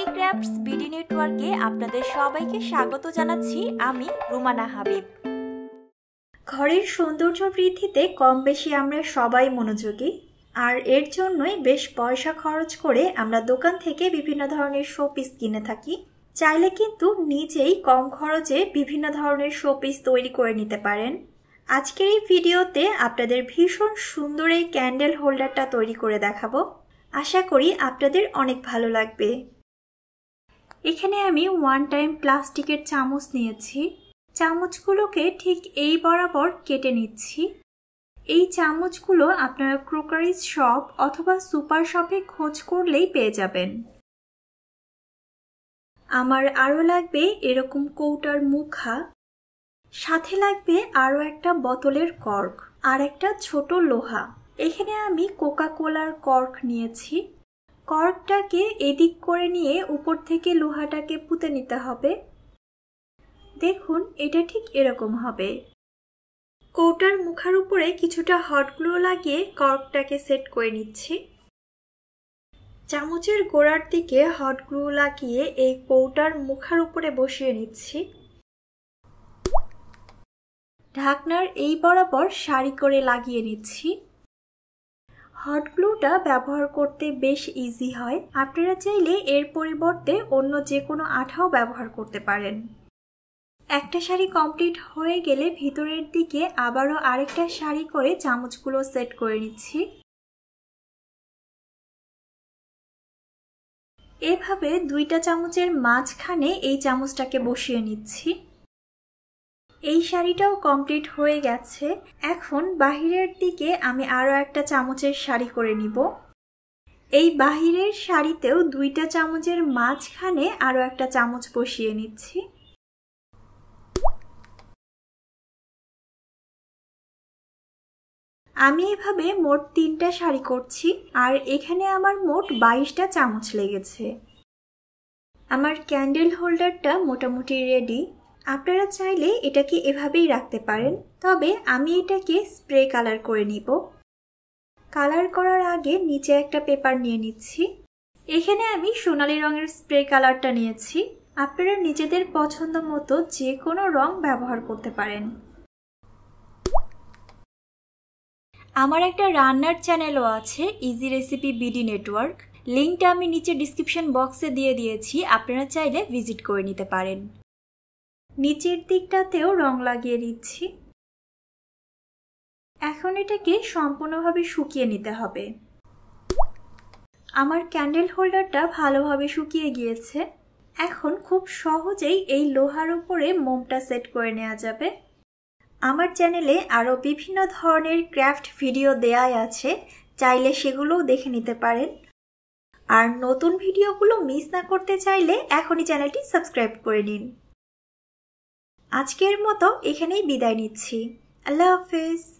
C BD নেটওয়ার্কে আপনাদের সবাইকে স্বাগত জানাচ্ছি আমি রুমানা হাবিব ঘরের সৌন্দর্য বৃদ্ধিতে কম বেশি আমরা সবাই মনোযোগী আর এর জন্যই বেশ পয়সা খরচ করে আমরা দোকান থেকে বিভিন্ন ধরনের শোপিস কিনে থাকি চাইলে কিন্তু নিজেই কম খরচে বিভিন্ন ধরনের শোপিস তৈরি করে নিতে পারেন আজকের এই ভিডিওতে আপনাদের ভীষণ সুন্দর এই ক্যান্ডেল হোল্ডারটা তৈরি করে দেখাবো আশা করি আপনাদের অনেক ভালো লাগবে এখানে আমি ওয়ান টাইম প্লাস্টিকের চামচ নিয়েছি চামচগুলোকে ঠিক এই বরাবর কেটে নিচ্ছি এই চামচগুলো আপনারা ক্রোকারি শপ অথবা সুপার শপে খোঁজ করলেই পেয়ে যাবেন আমার আরও লাগবে এরকম কৌটার মুখা সাথে লাগবে আরও একটা বোতলের কর্ক আর একটা ছোট লোহা এখানে আমি কোকা কোলার কর্ক নিয়েছি কর্কটাকে এদিক করে নিয়ে উপর থেকে লোহাটাকে পুঁতে নিতে হবে দেখুন এটা ঠিক এরকম হবে কৌটার মুখার উপরে কিছুটা হটগুলো লাগিয়ে কর্কটাকে সেট করে নিচ্ছি চামচের গোড়ার দিকে হটগুলো লাগিয়ে এই কৌটার মুখার উপরে বসিয়ে নিচ্ছি ঢাকনার এই বরাবর সারি করে লাগিয়ে নিচ্ছি হট গ্লুটা ব্যবহার করতে বেশ ইজি হয় আপনারা চাইলে এর পরিবর্তে অন্য যে কোনো আঠাও ব্যবহার করতে পারেন একটা শাড়ি কমপ্লিট হয়ে গেলে ভিতরের দিকে আবারও আরেকটা শাড়ি করে চামচগুলো সেট করে নিচ্ছি এভাবে দুইটা চামচের মাঝখানে এই চামচটাকে বসিয়ে নিচ্ছি এই শাড়িটাও কমপ্লিট হয়ে গেছে এখন বাহিরের দিকে আমি আরও একটা চামচের শাড়ি করে নিব এই বাহিরের শাড়িতেও দুইটা চামচের মাঝখানে আরও একটা চামচ বসিয়ে নিচ্ছি আমি এভাবে মোট তিনটা শাড়ি করছি আর এখানে আমার মোট বাইশটা চামচ লেগেছে আমার ক্যান্ডেল হোল্ডারটা মোটামুটি রেডি আপনারা চাইলে এটাকে এভাবেই রাখতে পারেন তবে আমি এটাকে স্প্রে কালার করে নিব কালার করার আগে নিচে একটা পেপার নিয়ে নিচ্ছি এখানে আমি সোনালি রঙের স্প্রে কালারটা নিয়েছি আপনারা নিজেদের পছন্দ মতো যে কোনো রং ব্যবহার করতে পারেন আমার একটা রান্নার চ্যানেলও আছে ইজি রেসিপি বিডি নেটওয়ার্ক লিঙ্কটা আমি নিচে ডিসক্রিপশন বক্সে দিয়ে দিয়েছি আপনারা চাইলে ভিজিট করে নিতে পারেন নিচের দিকটাতেও রং লাগিয়ে দিচ্ছি এখন এটাকে সম্পূর্ণভাবে শুকিয়ে নিতে হবে আমার ক্যান্ডেল হোল্ডারটা ভালোভাবে শুকিয়ে গিয়েছে এখন খুব সহজেই এই লোহার উপরে মোমটা সেট করে নেওয়া যাবে আমার চ্যানেলে আরও বিভিন্ন ধরনের ক্রাফট ভিডিও দেয়াই আছে চাইলে সেগুলোও দেখে নিতে পারেন আর নতুন ভিডিওগুলো মিস না করতে চাইলে এখনই চ্যানেলটি সাবস্ক্রাইব করে নিন আজকের মতো এখানেই বিদায় নিচ্ছি আল্লাহ হাফিজ